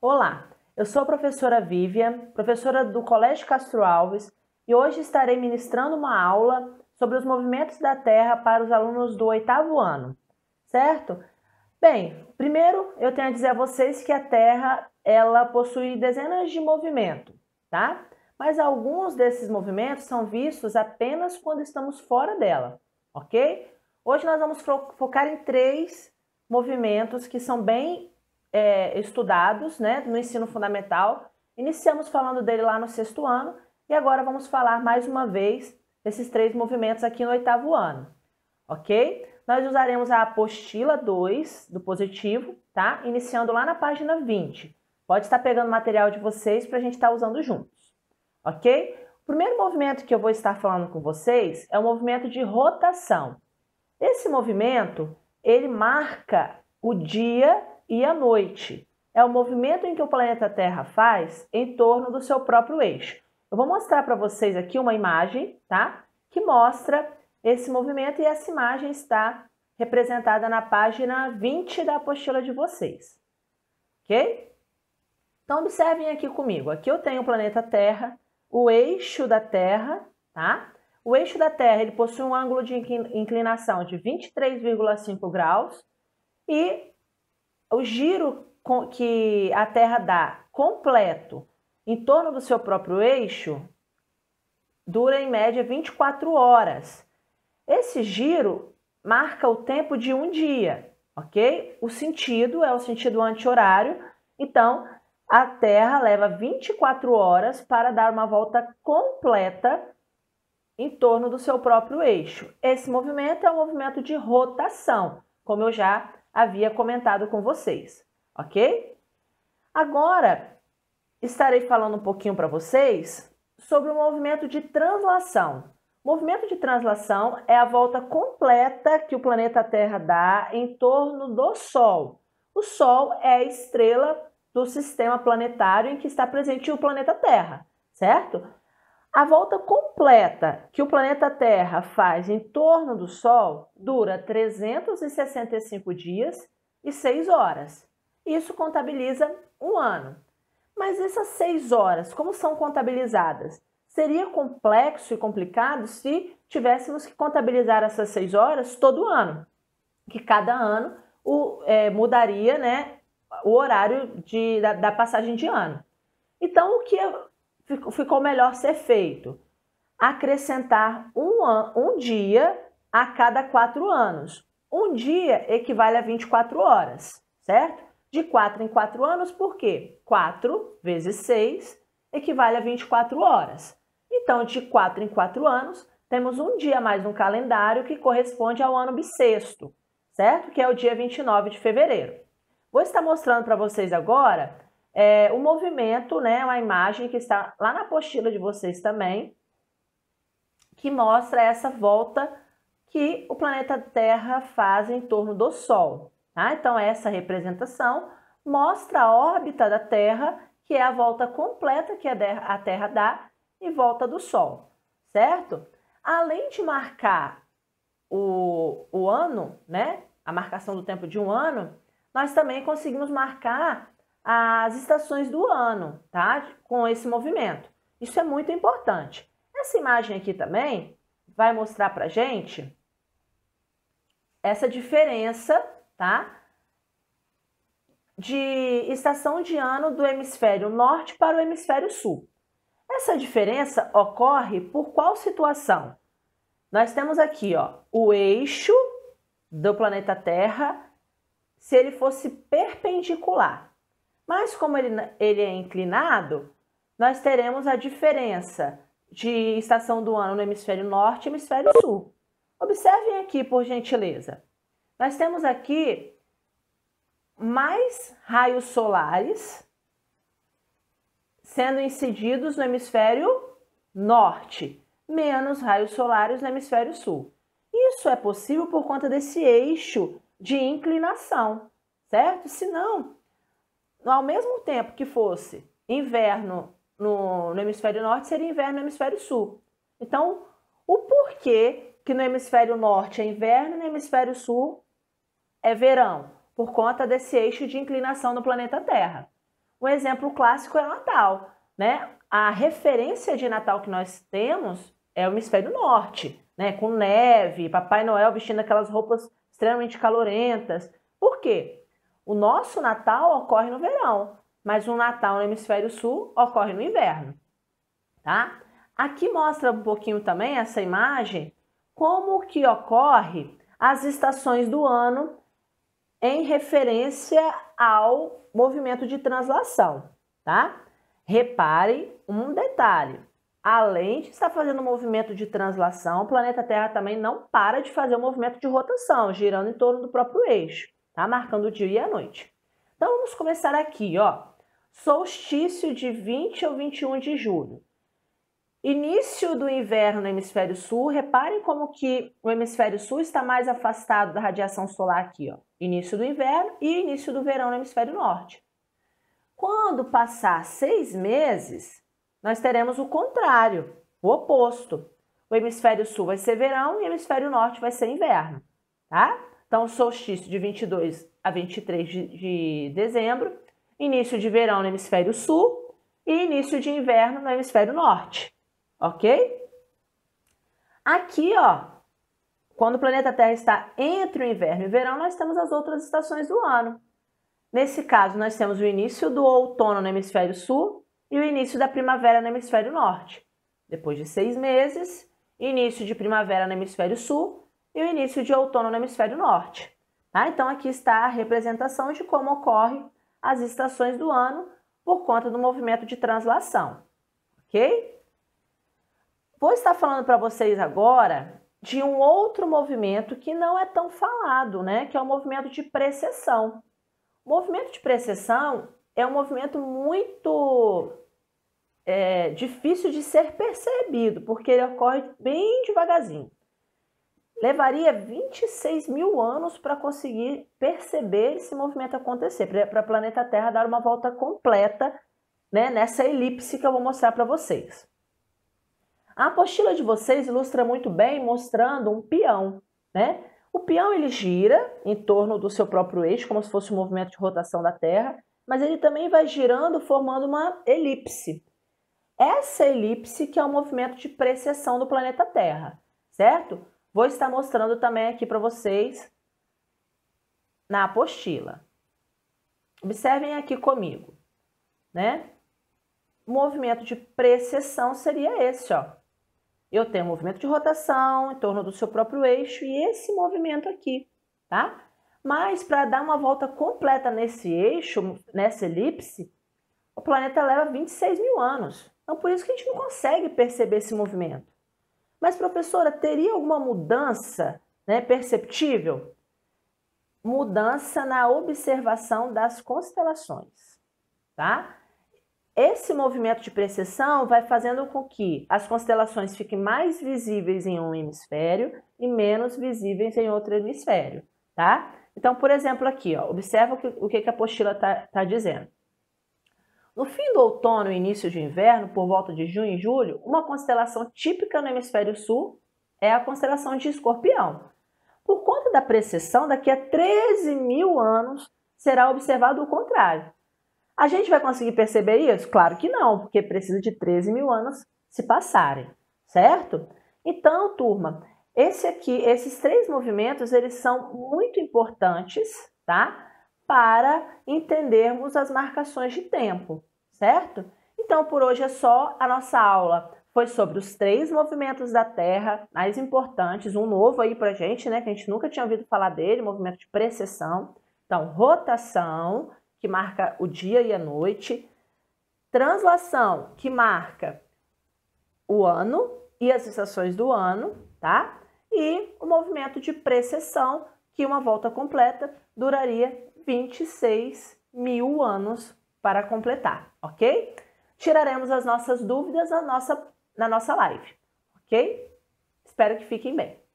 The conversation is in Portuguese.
Olá, eu sou a professora Vivian, professora do Colégio Castro Alves, e hoje estarei ministrando uma aula sobre os movimentos da Terra para os alunos do oitavo ano, certo? Bem, primeiro eu tenho a dizer a vocês que a Terra ela possui dezenas de movimentos, tá? Mas alguns desses movimentos são vistos apenas quando estamos fora dela, ok? Hoje nós vamos focar em três movimentos que são bem é, estudados né, no ensino fundamental. Iniciamos falando dele lá no sexto ano e agora vamos falar mais uma vez desses três movimentos aqui no oitavo ano, ok? Nós usaremos a apostila 2 do positivo, tá? Iniciando lá na página 20. Pode estar pegando material de vocês para a gente estar tá usando juntos, ok? O primeiro movimento que eu vou estar falando com vocês é o movimento de rotação. Esse movimento, ele marca o dia e a noite. É o movimento em que o planeta Terra faz em torno do seu próprio eixo. Eu vou mostrar para vocês aqui uma imagem, tá? Que mostra esse movimento e essa imagem está representada na página 20 da apostila de vocês. OK? Então observem aqui comigo. Aqui eu tenho o planeta Terra, o eixo da Terra, tá? O eixo da Terra ele possui um ângulo de inclinação de 23,5 graus e o giro que a Terra dá completo em torno do seu próprio eixo dura em média 24 horas. Esse giro marca o tempo de um dia, ok? O sentido é o sentido anti-horário, então a Terra leva 24 horas para dar uma volta completa em torno do seu próprio eixo. Esse movimento é um movimento de rotação, como eu já havia comentado com vocês, ok? Agora estarei falando um pouquinho para vocês sobre o movimento de translação. O movimento de translação é a volta completa que o planeta Terra dá em torno do Sol. O Sol é a estrela do sistema planetário em que está presente o planeta Terra, certo? A volta completa que o planeta Terra faz em torno do Sol dura 365 dias e 6 horas. Isso contabiliza um ano. Mas essas 6 horas, como são contabilizadas? Seria complexo e complicado se tivéssemos que contabilizar essas 6 horas todo ano, que cada ano o, é, mudaria né, o horário de, da, da passagem de ano. Então, o que ficou melhor ser feito? Acrescentar um, an, um dia a cada quatro anos. Um dia equivale a 24 horas, certo? De quatro em quatro anos, por quê? 4 vezes 6 equivale a 24 horas. Então, de quatro em quatro anos, temos um dia mais no calendário que corresponde ao ano bissexto, certo? Que é o dia 29 de fevereiro. Vou estar mostrando para vocês agora é, o movimento, né, uma imagem que está lá na apostila de vocês também, que mostra essa volta que o planeta Terra faz em torno do Sol. Tá? Então, essa representação mostra a órbita da Terra, que é a volta completa que a Terra dá em volta do Sol, certo? Além de marcar o, o ano, né, a marcação do tempo de um ano, nós também conseguimos marcar as estações do ano, tá? Com esse movimento. Isso é muito importante. Essa imagem aqui também vai mostrar pra gente essa diferença, tá? De estação de ano do hemisfério norte para o hemisfério sul. Essa diferença ocorre por qual situação? Nós temos aqui, ó, o eixo do planeta Terra, se ele fosse perpendicular. Mas como ele, ele é inclinado, nós teremos a diferença de estação do ano no hemisfério norte e hemisfério sul. Observem aqui, por gentileza. Nós temos aqui mais raios solares sendo incididos no hemisfério norte, menos raios solares no hemisfério sul. Isso é possível por conta desse eixo de inclinação, certo? Se não, ao mesmo tempo que fosse inverno no, no hemisfério norte, seria inverno no hemisfério sul. Então, o porquê que no hemisfério norte é inverno e no hemisfério sul é verão? Por conta desse eixo de inclinação do planeta Terra. Um exemplo clássico é o Natal, né? A referência de Natal que nós temos é o hemisfério norte, né? Com neve, Papai Noel vestindo aquelas roupas extremamente calorentas. Por quê? O nosso Natal ocorre no verão, mas o Natal no hemisfério sul ocorre no inverno, tá? Aqui mostra um pouquinho também essa imagem como que ocorre as estações do ano em referência ao movimento de translação, tá? Reparem um detalhe. Além de estar fazendo o um movimento de translação, o planeta Terra também não para de fazer o um movimento de rotação, girando em torno do próprio eixo tá? Marcando o dia e a noite. Então vamos começar aqui, ó. Solstício de 20 ao 21 de julho. Início do inverno no hemisfério sul, reparem como que o hemisfério sul está mais afastado da radiação solar aqui, ó. Início do inverno e início do verão no hemisfério norte. Quando passar seis meses, nós teremos o contrário, o oposto. O hemisfério sul vai ser verão e o hemisfério norte vai ser inverno, tá? Então, solstício de 22 a 23 de, de dezembro, início de verão no hemisfério sul e início de inverno no hemisfério norte, ok? Aqui, ó, quando o planeta Terra está entre o inverno e o verão, nós temos as outras estações do ano. Nesse caso, nós temos o início do outono no hemisfério sul e o início da primavera no hemisfério norte. Depois de seis meses, início de primavera no hemisfério sul e o início de outono no hemisfério norte. Tá? Então aqui está a representação de como ocorrem as estações do ano por conta do movimento de translação, ok? Vou estar falando para vocês agora de um outro movimento que não é tão falado, né? Que é o movimento de precessão. O movimento de precessão é um movimento muito é, difícil de ser percebido, porque ele ocorre bem devagarzinho levaria 26 mil anos para conseguir perceber esse movimento acontecer, para o planeta Terra dar uma volta completa né, nessa elipse que eu vou mostrar para vocês. A apostila de vocês ilustra muito bem mostrando um peão. Né? O peão ele gira em torno do seu próprio eixo, como se fosse um movimento de rotação da Terra, mas ele também vai girando formando uma elipse. Essa elipse que é o movimento de precessão do planeta Terra, certo? Vou estar mostrando também aqui para vocês na apostila. Observem aqui comigo, né? O movimento de precessão seria esse, ó. Eu tenho um movimento de rotação em torno do seu próprio eixo e esse movimento aqui, tá? Mas para dar uma volta completa nesse eixo, nessa elipse, o planeta leva 26 mil anos. Então, por isso que a gente não consegue perceber esse movimento. Mas, professora, teria alguma mudança né, perceptível? Mudança na observação das constelações, tá? Esse movimento de precessão vai fazendo com que as constelações fiquem mais visíveis em um hemisfério e menos visíveis em outro hemisfério, tá? Então, por exemplo, aqui, ó, observa o que, o que a apostila está tá dizendo. No fim do outono e início de inverno, por volta de junho e julho, uma constelação típica no hemisfério sul é a constelação de Escorpião. Por conta da precessão, daqui a 13 mil anos será observado o contrário. A gente vai conseguir perceber isso? Claro que não, porque precisa de 13 mil anos se passarem, certo? Então, turma, esse aqui, esses três movimentos, eles são muito importantes, tá? para entendermos as marcações de tempo, certo? Então, por hoje é só. A nossa aula foi sobre os três movimentos da Terra, mais importantes, um novo aí para gente, né, que a gente nunca tinha ouvido falar dele, movimento de precessão. Então, rotação, que marca o dia e a noite, translação, que marca o ano e as estações do ano, tá? E o movimento de precessão, que uma volta completa duraria 26 mil anos para completar, ok? Tiraremos as nossas dúvidas na nossa, na nossa live, ok? Espero que fiquem bem.